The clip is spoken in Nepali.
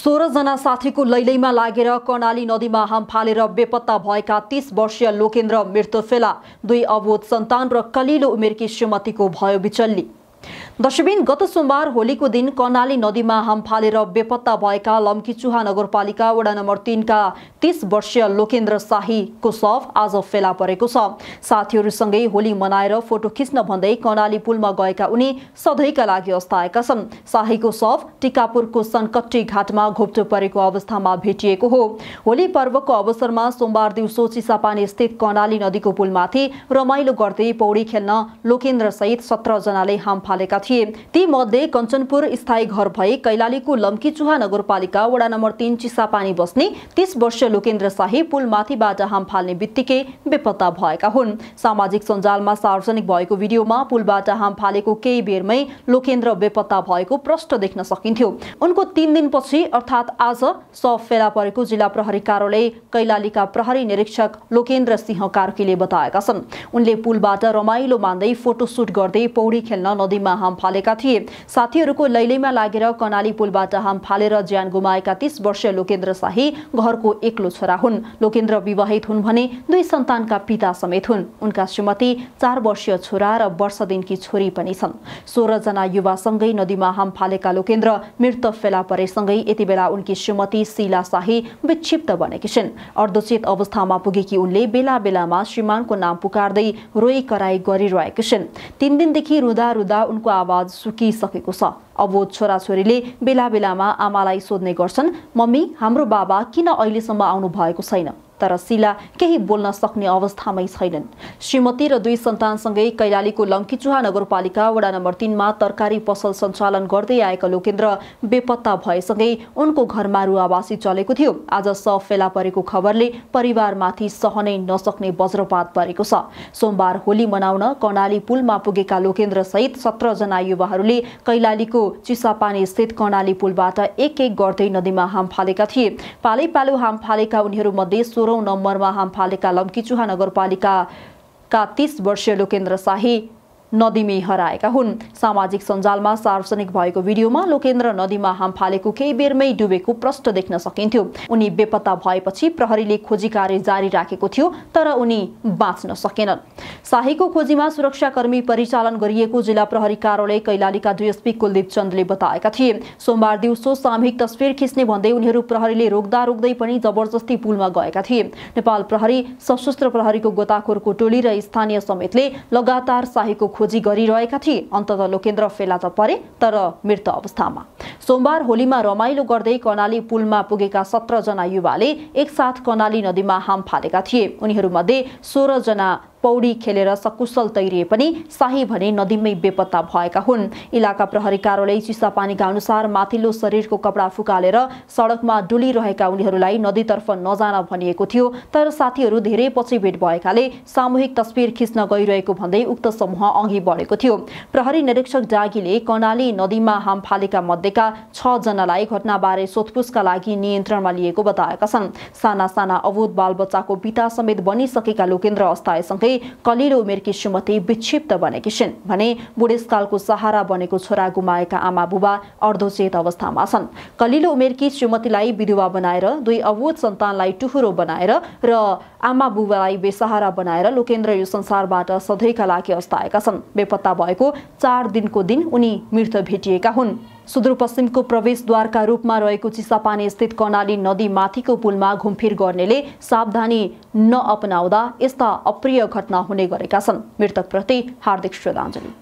सोह्रजना साथीको लैलैमा लागेर कर्णाली नदीमा हाम फालेर बेपत्ता भएका तीस वर्षीय लोकेन्द्र मृत्युफेला दुई अवोध सन्तान र कलिलो उमेरकी श्रीमतीको भयो बिचल्ली दशबिन गत सोमबार होलीको दिन कर्णाली नदीमा हाम फालेर बेपत्ता भएका लम्कीचुहा नगरपालिका वडा नम्बर तिनका तीस वर्षीय लोकेन्द्र शाहीको शव आज फेला परेको छ साथीहरूसँगै होली मनाएर फोटो खिच्न भन्दै कर्णाली पुलमा गएका उनी सधैँका लागि अस्ताएका छन् शाहीको शव टिकापुरको सनकट्टी घाटमा घोप्टो परेको अवस्थामा भेटिएको हो होली पर्वको अवसरमा सोमबार दिउँसो चिसापानी स्थित कर्णाली नदीको पुलमाथि रमाइलो गर्दै पौडी खेल्न लोकेन्द्रसहित सत्रजनाले हाम फालेका थिए थिए तीमध्ये कञ्चनपुर स्थायी घर भई कैलालीको लम्कीचुहा नगरपालिका वडा नम्बर तीन चिसापानी बस्ने तीस वर्षीय लोकेन्द्र शाही पुलमाथिबाट हाम फाल्ने बित्तिकै बेपत्ता भएका हुन् सामाजिक सञ्जालमा सार्वजनिक भएको भिडियोमा पुलबाट हाम फालेको केही बेरमै लोकेन्द्र बेपत्ता भएको प्रष्ट देख्न सकिन्थ्यो उनको तीन दिनपछि अर्थात् आज सब फेला परेको जिल्ला प्रहरी कार्यालय कैलालीका प्रहरी निरीक्षक लोकेन्द्र सिंह कार्कीले बताएका छन् उनले पुलबाट रमाइलो मान्दै फोटोसुट गर्दै पौडी खेल्न नदीमा हाम थिए साथीहरूको लैलैमा लागेर कर्णाली पुलबाट हाम फालेर ज्यान गुमाएका तीस वर्षीय लोकेन्द्र शाही घरको एक्लो छोरा हुन् लोकेन्द्र विवाहित हुन् भने दुई सन्तानका पिता समेत हुन् उनका श्रीमती चार वर्षीय छोरा र वर्ष दिनकी छोरी पनि छन् सोह्रजना युवासँगै नदीमा हाम फालेका लोकेन्द्र मृत फेला परेसँगै यति बेला उनकी श्रीमती शीला शाही विक्षिप्त बनेकी छिन् अर्धचेत अवस्थामा पुगेकी उनले बेला बेलामा श्रीमानको नाम पुकार्दै रोई कराई गरिरहेकी छिन् तिन दिनदेखि रुदा रुदा उनको आवाज सुकिसकेको छ अबोध छोराछोरीले बेला बेलामा आमालाई सोध्ने गर्छन् मम्मी हाम्रो बाबा किन अहिलेसम्म आउनु भएको छैन तर शिला केही बोल्न सक्ने अवस्थामै छैनन् श्रीमती र दुई सन्तानसँगै कैलालीको लङ्कीचुहा नगरपालिका वडा नम्बर तिनमा तरकारी पसल सञ्चालन गर्दै आएका लोकेन्द्र बेपत्ता भएसँगै उनको घरमा रुवावासी चलेको थियो आज स फेला परेको खबरले परिवारमाथि सहनै नसक्ने वज्रपात परेको छ सोमबार होली मनाउन कर्णाली पुलमा पुगेका लोकेन्द्रसहित सत्रजना युवाहरूले कैलालीको चिसापानी स्थित कर्णाली पुलबाट एक एक गर्दै नदीमा हाम फालेका थिए पालै पालो हाम फालेका उनीहरूमध्ये सोह्रौँ नम्बरमा हाम फालेका लम्कीचुहा नगरपालिका का तीस वर्षीय लोकेन्द्र शाही नदीमै हराएका हुन् सामाजिक सञ्जालमा सार्वजनिक भएको भिडियोमा लोकेन्द्र नदीमा हाम फालेको केही बेरमै डुबेको प्रष्ट देख्न सकिन्थ्यो उनी बेपत्ता भएपछि प्रहरीले खोजी कार्य जारी राखेको थियो तर उनी बाँच्न सकेनन् शाहीको खोजीमा सुरक्षाकर्मी परिचालन गरिएको जिल्ला प्रहरी कार्यालय कैलालीका डिएसपी कुलदीप चन्दले बताएका थिए सोमबार दिउँसो सामूहिक तस्विर खिच्ने भन्दै उनीहरू प्रहरीले रोक्दा रोक्दै पनि जबरजस्ती पुलमा गएका थिए नेपाल प्रहरी सशस्त्र प्रहरीको गोताखोरको टोली र स्थानीय समेतले लगातार शाहीको खोजी गरिरहेका थिए अन्तत लोकेन्द्र फेला त परे तर मृत अवस्थामा सोमबार होलीमा रमाइलो गर्दै कर्णाली पुलमा पुगेका सत्रजना युवाले एकसाथ कर्णाली नदीमा हाम फालेका थिए उनीहरूमध्ये सोह्रजना पौडी खेलेर सकुशल तैरिए पनि शाही भने नदीमै बेपत्ता भएका हुन् इलाका प्रहरी कार्यालय चिसापानीका अनुसार माथिल्लो शरीरको कपडा फुकालेर सडकमा डुलिरहेका उनीहरूलाई नदीतर्फ नजान भनिएको थियो तर साथीहरू धेरै पछि भेट भएकाले सामूहिक तस्विर खिच्न गइरहेको भन्दै उक्त समूह अघि बढेको थियो प्रहरी निरीक्षक डागीले कर्णाली नदीमा हाम फालेका मध्येका छजनालाई घटनाबारे सोधपुछका लागि नियन्त्रणमा लिएको बताएका छन् साना साना अवोध बालबच्चाको पिता समेत बनिसकेका लोकेन्द्र अस्थायसँगै गर्दै कलिलो उमेरकी श्रीमती विक्षिप्त बनेकी छिन् भने बुढेसकालको सहारा बनेको छोरा गुमाएका आमा बुबा अर्धोचेत अवस्थामा छन् कलिलो उमेरकी श्रीमतीलाई विधवा बनाएर दुई अवोध सन्तानलाई टुहुरो बनाएर र आमा बुबालाई बेसहारा बनाएर लोकेन्द्र यो संसारबाट सधैँका लागि अस्ताएका छन् बेपत्ता भएको चार दिनको दिन उनी मृत भेटिएका हुन् सुदूरपश्चिमको प्रवेशद्वारका रूपमा रहेको चिसापानी स्थित कर्णाली माथिको पुलमा घुमफिर गर्नेले सावधानी नअपनाउँदा यस्ता अप्रिय घटना हुने गरेका छन् मृतकप्रति हार्दिक श्रद्धाञ्जली